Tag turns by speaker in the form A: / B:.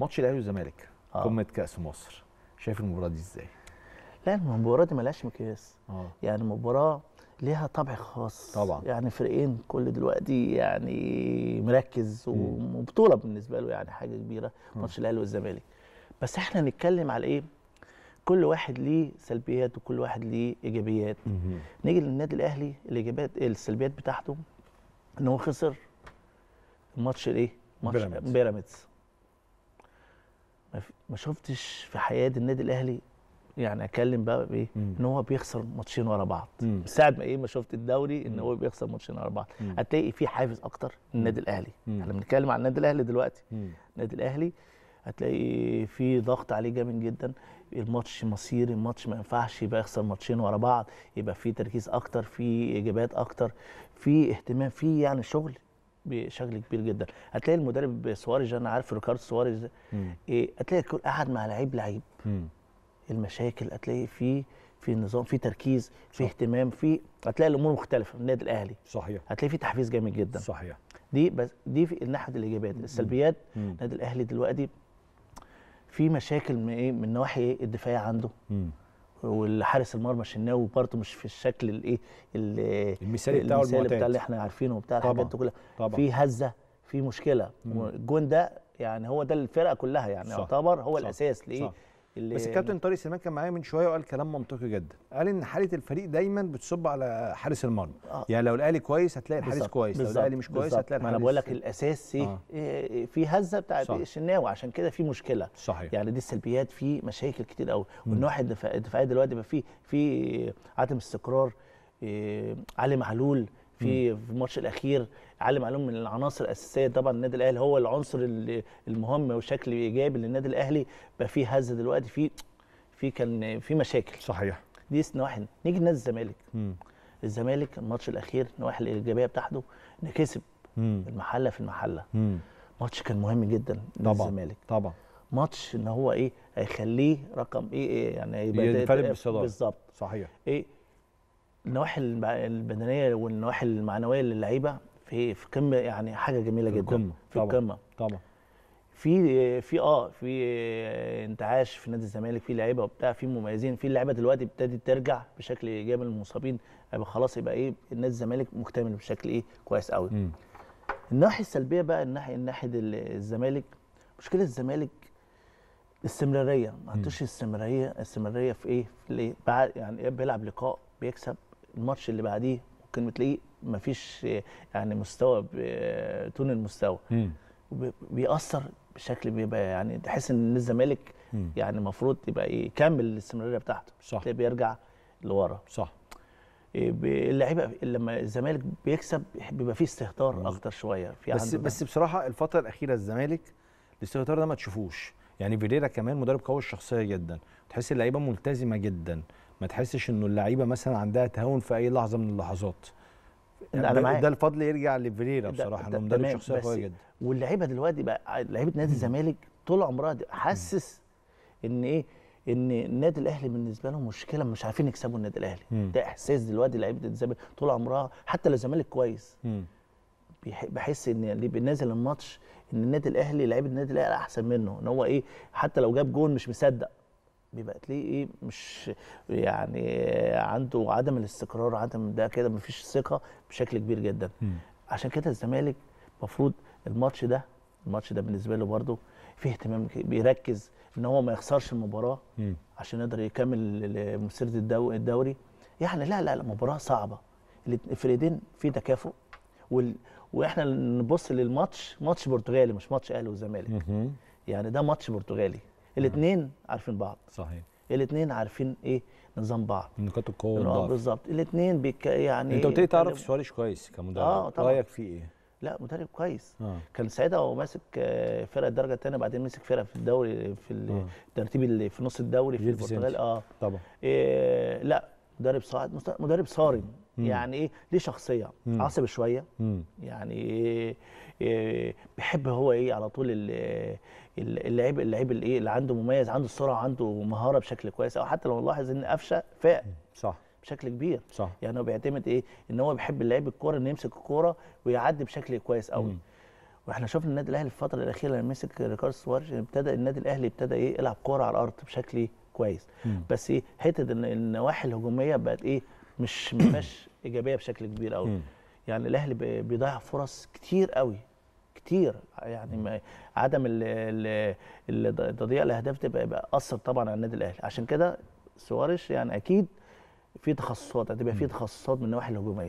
A: ماتش الاهلي والزمالك آه. قمه كاس مصر شايف المباراه دي ازاي لا المباراه دي ملهاش مقياس آه. يعني مباراه ليها طبع خاص طبعا يعني فريقين كل دلوقتي يعني مركز وبطوله بالنسبه له يعني حاجه كبيره ماتش الاهلي والزمالك بس احنا نتكلم على ايه كل واحد ليه سلبيات وكل واحد ليه ايجابيات مم. نيجي للنادي الاهلي الايجابيات السلبيات بتاعته ان هو خسر الماتش الايه ماتش بيراميدز ما شفتش في حياتي النادي الاهلي يعني اتكلم بقى بايه ان هو بيخسر ماتشين ورا بعض من ساعه ما ايه ما شفت الدوري ان هو بيخسر ماتشين ورا بعض هتلاقي في حافز اكتر النادي الاهلي احنا بنتكلم عن النادي الاهلي دلوقتي النادي الاهلي هتلاقي في ضغط عليه جامد جدا الماتش مصيري الماتش ما ينفعش يبقى يخسر ماتشين ورا بعض يبقى في تركيز اكتر في اجابات اكتر في اهتمام في يعني شغل بشكل كبير جدا هتلاقي المدرب سواريز انا عارف ريكاردو سواريز إيه هتلاقي قاعد مع لعيب لعيب المشاكل هتلاقي في في نظام في تركيز في اهتمام في هتلاقي الامور مختلفه من النادي الاهلي صحيح هتلاقي في تحفيز جامد جدا صحيح دي بس دي في الناحيه الايجابيات السلبيات النادي الاهلي دلوقتي في مشاكل من ايه من نواحي ايه الدفاع عنده مم. والحارس المرمى الشناوي برضه مش في الشكل الايه المثالي بتاعه المثالي بتاع اللي احنا عارفينه وبتاع الحاجات دي كلها في هزه في مشكله الجون ده يعني هو ده الفرقه كلها يعني يعتبر هو صح الاساس لايه اللي بس الكابتن طارق سليمان كان معايا من شويه وقال كلام منطقي جدا قال ان حاله الفريق دايما بتصب على حارس المرمى آه. يعني لو الاهلي كويس هتلاقي الحارس كويس بالزبط. لو الاهلي مش كويس بالزبط. هتلاقي الحارس ما انا بقول لك الاساسي آه. إيه، إيه، في هزه بتاعت الشناوي عشان كده في مشكله صحيح. يعني دي السلبيات في مشاكل كتير قوي واحد الدفاعيه دلوقتي بقى في في عدم استقرار إيه، علي معلول في في الماتش الاخير علي معلوم من العناصر الاساسيه طبعا النادي الاهلي هو العنصر المهم وشكل ايجابي للنادي الاهلي بقى في هزه دلوقتي في في كان في مشاكل صحيح دي سنه واحد نيجي لنادي الزمالك الزمالك الماتش الاخير النواحي الايجابيه بتاعته انه كسب المحله في المحله ماتش كان مهم جدا للزمالك طبعا طبعا ماتش ان هو ايه هيخليه رقم ايه, إيه يعني ينفرد بالصداره بالظبط صحيح ايه النواحي البدنيه والنواحي المعنويه للعيبه في في قمه يعني حاجه جميله في جدا القمة. في طبعًا. القمه طبعا في في اه في انتعاش في نادي الزمالك في لعيبه وبتاع في مميزين في لعيبه دلوقتي ابتدت ترجع بشكل ايجابي للمصابين يبقى خلاص يبقى ايه نادي الزمالك مكتمل بشكل ايه كويس قوي الناحيه السلبيه بقى الناحيه الناحيه الزمالك مشكله الزمالك الاستمراريه ما عندوش استمراريه استمراريه في ايه في الايه بعد يعني إيه، بيلعب لقاء بيكسب الماتش اللي بعديه ممكن بتلاقيه مفيش يعني مستوى تون المستوى بيأثر بشكل بيبقى يعني تحس ان الزمالك يعني المفروض يبقى يكمل الاستمراريه بتاعته صح بيرجع لورا صح إيه، اللعيبه لما الزمالك بيكسب بيبقى فيه استهتار اكتر شويه في بس عنده بس بصراحه الفتره الاخيره الزمالك الاستهتار ده ما تشوفوش يعني فيريرا كمان مدرب قوي الشخصيه جدا تحس اللعيبه ملتزمه جدا ما تحسش انه اللعيبه مثلا عندها تهاون في اي لحظه من اللحظات
B: يعني انا معاك ده الفضل
A: يرجع لفريرا بصراحه ده, ده شخصيه قويه جدا واللعيبه دلوقتي بقى لعيبه نادي الزمالك طول عمرها حاسس ان ايه ان النادي الاهلي بالنسبه لهم مشكله مش عارفين يكسبوا النادي الاهلي مم. ده احساس دلوقتي لعيبه الزمالك طول عمرها حتى لو الزمالك كويس مم. بحس ان اللي بينزل الماتش ان النادي الاهلي لعيبه النادي الاهلي احسن منه ان هو ايه حتى لو جاب جون مش مصدق بيبقى تلاقيه ايه مش يعني عنده عدم الاستقرار عدم ده كده مفيش ثقه بشكل كبير جدا م. عشان كده الزمالك المفروض الماتش ده الماتش ده بالنسبه له برده فيه اهتمام بيركز ان هو ما يخسرش المباراه م. عشان يقدر يكمل مسيره الدو الدوري يعني لا لا لا مباراه صعبه الفريقين في تكافؤ وال... واحنا نبص للماتش ماتش برتغالي مش ماتش اهلي وزمالك يعني ده ماتش برتغالي الاثنين عارفين بعض صحيح الاثنين عارفين ايه نظام بعض نقاط القوه والضعف بالظبط الاثنين بيك يعني انت بتقدر تعرف سواريش كويس كمدرب اه طبعا رايك فيه ايه؟ لا مدرب كويس آه. كان ساعتها هو ماسك آه، فرقه الدرجه الثانيه بعدين مسك فرقه في الدوري في آه. الترتيب آه. في نص الدوري في البرتغال اه طبعا إيه لا مدرب صاعد مدرب صارم يعني ايه ليه شخصيه عصب شويه يعني إيه, إيه بيحب هو ايه على طول اللعيب اللعيب الايه اللي عنده مميز عنده سرعه عنده مهاره بشكل كويس او حتى لو نلاحظ ان قفشه فاق صح بشكل كبير صح يعني هو بيعتمد ايه ان هو بيحب اللعيب الكوره انه يمسك الكوره ويعدي بشكل كويس قوي واحنا شفنا النادي الاهلي في الفتره الاخيره لما مسك ريكارد سوارش ابتدى النادي الاهلي ابتدى ايه يلعب كوره على الارض بشكل كويس مم. بس ايه حته النواحي الهجوميه بقت ايه مش مش ايجابيه بشكل كبير قوي يعني الاهلي بيضيع فرص كتير قوي كتير يعني ما عدم تضييع الاهداف تبقى اثر طبعا على النادي الاهلي عشان كده سواريش يعني اكيد في تخصصات هتبقى في تخصصات من النواحي الهجوميه